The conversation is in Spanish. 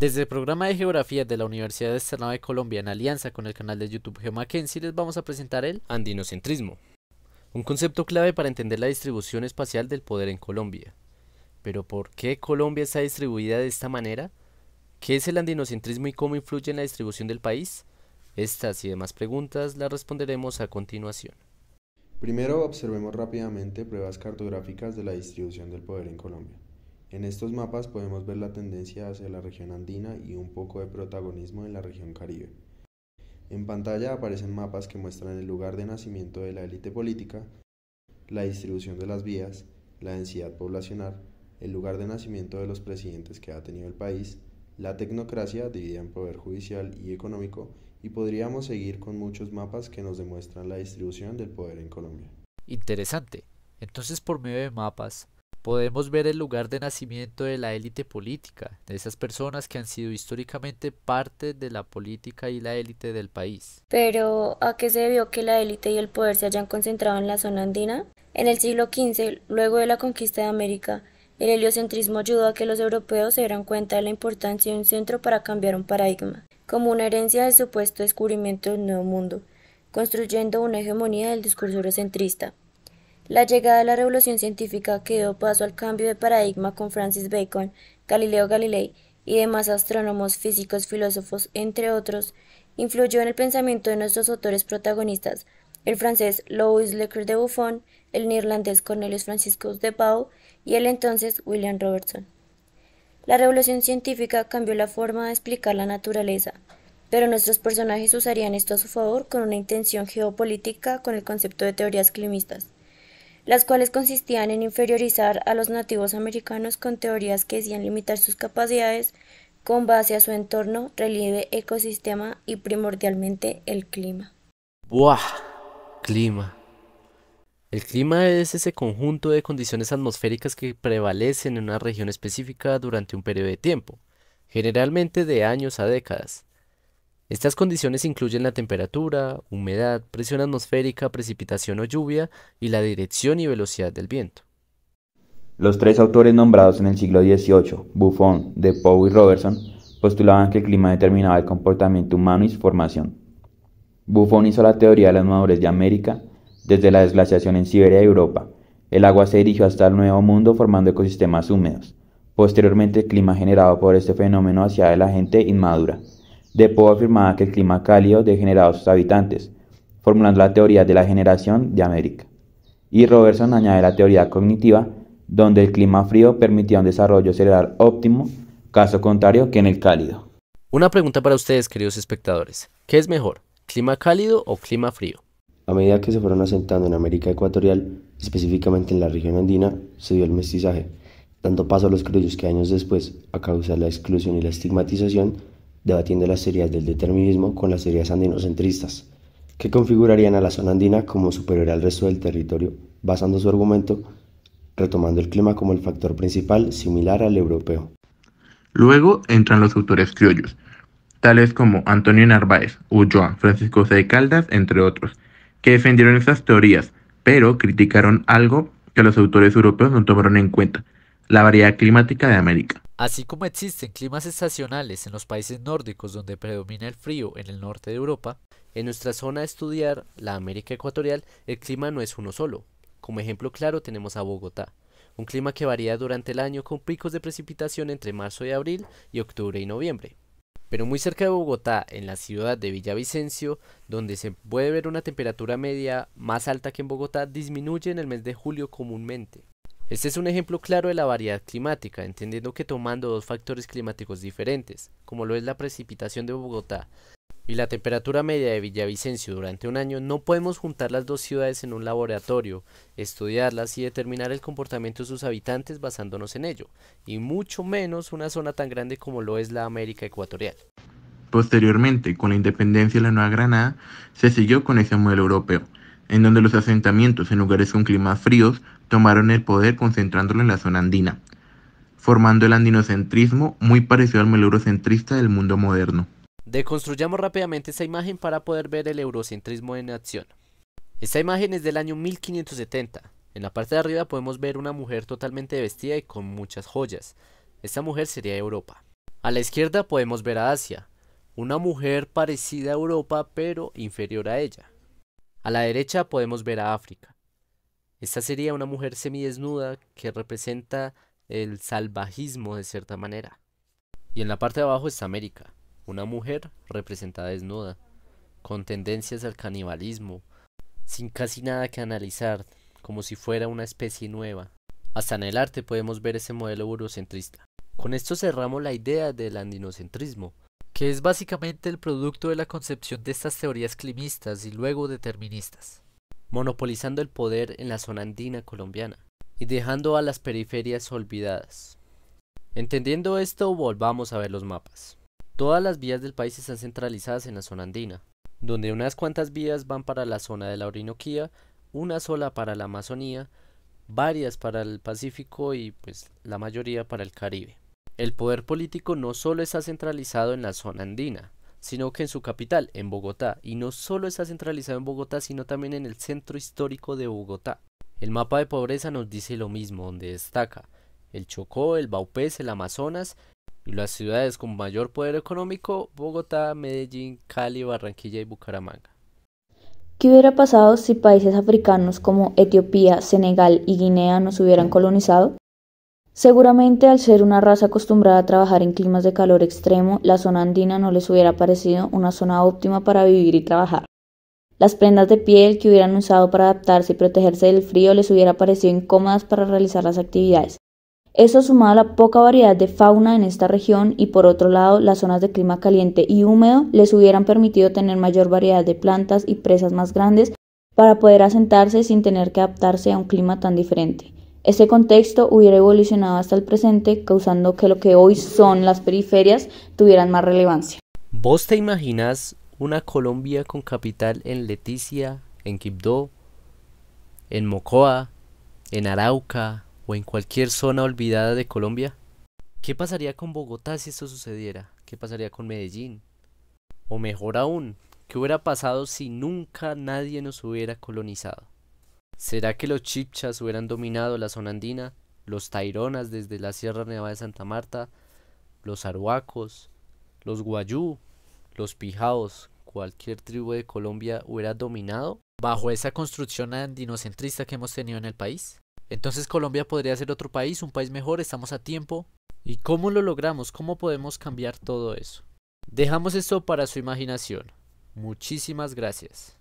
Desde el programa de Geografía de la Universidad Externada de Colombia en alianza con el canal de YouTube GeoMackenzie les vamos a presentar el andinocentrismo, un concepto clave para entender la distribución espacial del poder en Colombia. Pero ¿por qué Colombia está distribuida de esta manera? ¿Qué es el andinocentrismo y cómo influye en la distribución del país? Estas y demás preguntas las responderemos a continuación. Primero observemos rápidamente pruebas cartográficas de la distribución del poder en Colombia. En estos mapas podemos ver la tendencia hacia la región andina y un poco de protagonismo en la región caribe. En pantalla aparecen mapas que muestran el lugar de nacimiento de la élite política, la distribución de las vías, la densidad poblacional, el lugar de nacimiento de los presidentes que ha tenido el país, la tecnocracia dividida en poder judicial y económico, y podríamos seguir con muchos mapas que nos demuestran la distribución del poder en Colombia. Interesante. Entonces, por medio de mapas, Podemos ver el lugar de nacimiento de la élite política, de esas personas que han sido históricamente parte de la política y la élite del país. Pero, ¿a qué se debió que la élite y el poder se hayan concentrado en la zona andina? En el siglo XV, luego de la conquista de América, el heliocentrismo ayudó a que los europeos se dieran cuenta de la importancia de un centro para cambiar un paradigma, como una herencia del supuesto descubrimiento del Nuevo Mundo, construyendo una hegemonía del discurso eurocentrista. La llegada de la revolución científica que dio paso al cambio de paradigma con Francis Bacon, Galileo Galilei y demás astrónomos, físicos, filósofos, entre otros, influyó en el pensamiento de nuestros autores protagonistas, el francés Louis Leclerc de Buffon, el neerlandés Cornelius Francisco de Pau y el entonces William Robertson. La revolución científica cambió la forma de explicar la naturaleza, pero nuestros personajes usarían esto a su favor con una intención geopolítica con el concepto de teorías climistas las cuales consistían en inferiorizar a los nativos americanos con teorías que decían limitar sus capacidades con base a su entorno, relieve, ecosistema y primordialmente el clima. ¡Buah! Clima. El clima es ese conjunto de condiciones atmosféricas que prevalecen en una región específica durante un periodo de tiempo, generalmente de años a décadas. Estas condiciones incluyen la temperatura, humedad, presión atmosférica, precipitación o lluvia y la dirección y velocidad del viento. Los tres autores nombrados en el siglo XVIII, Buffon, De Pau y Robertson, postulaban que el clima determinaba el comportamiento humano y su formación. Buffon hizo la teoría de las madurez de América desde la desglaciación en Siberia y Europa. El agua se dirigió hasta el Nuevo Mundo formando ecosistemas húmedos. Posteriormente el clima generado por este fenómeno hacía de la gente inmadura. Depo afirmaba que el clima cálido degeneraba a sus habitantes, formulando la teoría de la generación de América. Y Robertson añade la teoría cognitiva, donde el clima frío permitía un desarrollo cerebral óptimo, caso contrario que en el cálido. Una pregunta para ustedes, queridos espectadores. ¿Qué es mejor, clima cálido o clima frío? A medida que se fueron asentando en América Ecuatorial, específicamente en la región andina, se dio el mestizaje, dando paso a los criollos que años después, a causa de la exclusión y la estigmatización, debatiendo las teorías del determinismo con las teorías andinocentristas, que configurarían a la zona andina como superior al resto del territorio, basando su argumento retomando el clima como el factor principal similar al europeo. Luego entran los autores criollos, tales como Antonio Narváez, Ulloa, Francisco C. Caldas, entre otros, que defendieron esas teorías, pero criticaron algo que los autores europeos no tomaron en cuenta, la variedad climática de América. Así como existen climas estacionales en los países nórdicos donde predomina el frío en el norte de Europa, en nuestra zona de estudiar, la América Ecuatorial, el clima no es uno solo. Como ejemplo claro tenemos a Bogotá, un clima que varía durante el año con picos de precipitación entre marzo y abril y octubre y noviembre. Pero muy cerca de Bogotá, en la ciudad de Villavicencio, donde se puede ver una temperatura media más alta que en Bogotá, disminuye en el mes de julio comúnmente. Este es un ejemplo claro de la variedad climática, entendiendo que tomando dos factores climáticos diferentes, como lo es la precipitación de Bogotá y la temperatura media de Villavicencio durante un año, no podemos juntar las dos ciudades en un laboratorio, estudiarlas y determinar el comportamiento de sus habitantes basándonos en ello, y mucho menos una zona tan grande como lo es la América Ecuatorial. Posteriormente, con la independencia de la Nueva Granada, se siguió con ese modelo europeo, en donde los asentamientos en lugares con climas fríos tomaron el poder concentrándolo en la zona andina, formando el andinocentrismo muy parecido al eurocentrista del mundo moderno. Deconstruyamos rápidamente esta imagen para poder ver el eurocentrismo en acción. Esta imagen es del año 1570. En la parte de arriba podemos ver una mujer totalmente vestida y con muchas joyas. Esta mujer sería Europa. A la izquierda podemos ver a Asia, una mujer parecida a Europa pero inferior a ella. A la derecha podemos ver a África. Esta sería una mujer semidesnuda que representa el salvajismo de cierta manera. Y en la parte de abajo está América, una mujer representada desnuda, con tendencias al canibalismo, sin casi nada que analizar, como si fuera una especie nueva. Hasta en el arte podemos ver ese modelo eurocentrista. Con esto cerramos la idea del andinocentrismo, que es básicamente el producto de la concepción de estas teorías climistas y luego deterministas, monopolizando el poder en la zona andina colombiana y dejando a las periferias olvidadas. Entendiendo esto, volvamos a ver los mapas. Todas las vías del país están centralizadas en la zona andina, donde unas cuantas vías van para la zona de la Orinoquía, una sola para la Amazonía, varias para el Pacífico y pues la mayoría para el Caribe. El poder político no solo está centralizado en la zona andina, sino que en su capital, en Bogotá, y no solo está centralizado en Bogotá, sino también en el centro histórico de Bogotá. El mapa de pobreza nos dice lo mismo, donde destaca el Chocó, el Baupés, el Amazonas y las ciudades con mayor poder económico, Bogotá, Medellín, Cali, Barranquilla y Bucaramanga. ¿Qué hubiera pasado si países africanos como Etiopía, Senegal y Guinea nos hubieran colonizado? Seguramente al ser una raza acostumbrada a trabajar en climas de calor extremo, la zona andina no les hubiera parecido una zona óptima para vivir y trabajar. Las prendas de piel que hubieran usado para adaptarse y protegerse del frío les hubiera parecido incómodas para realizar las actividades. Eso sumado a la poca variedad de fauna en esta región y por otro lado las zonas de clima caliente y húmedo les hubieran permitido tener mayor variedad de plantas y presas más grandes para poder asentarse sin tener que adaptarse a un clima tan diferente. Ese contexto hubiera evolucionado hasta el presente, causando que lo que hoy son las periferias tuvieran más relevancia. ¿Vos te imaginas una Colombia con capital en Leticia, en Quibdó, en Mocoa, en Arauca o en cualquier zona olvidada de Colombia? ¿Qué pasaría con Bogotá si esto sucediera? ¿Qué pasaría con Medellín? O mejor aún, ¿qué hubiera pasado si nunca nadie nos hubiera colonizado? ¿Será que los chipchas hubieran dominado la zona andina? Los taironas desde la Sierra Nevada de Santa Marta, los arhuacos, los guayú, los pijaos, cualquier tribu de Colombia hubiera dominado bajo esa construcción andinocentrista que hemos tenido en el país. Entonces Colombia podría ser otro país, un país mejor, estamos a tiempo. ¿Y cómo lo logramos? ¿Cómo podemos cambiar todo eso? Dejamos esto para su imaginación. Muchísimas gracias.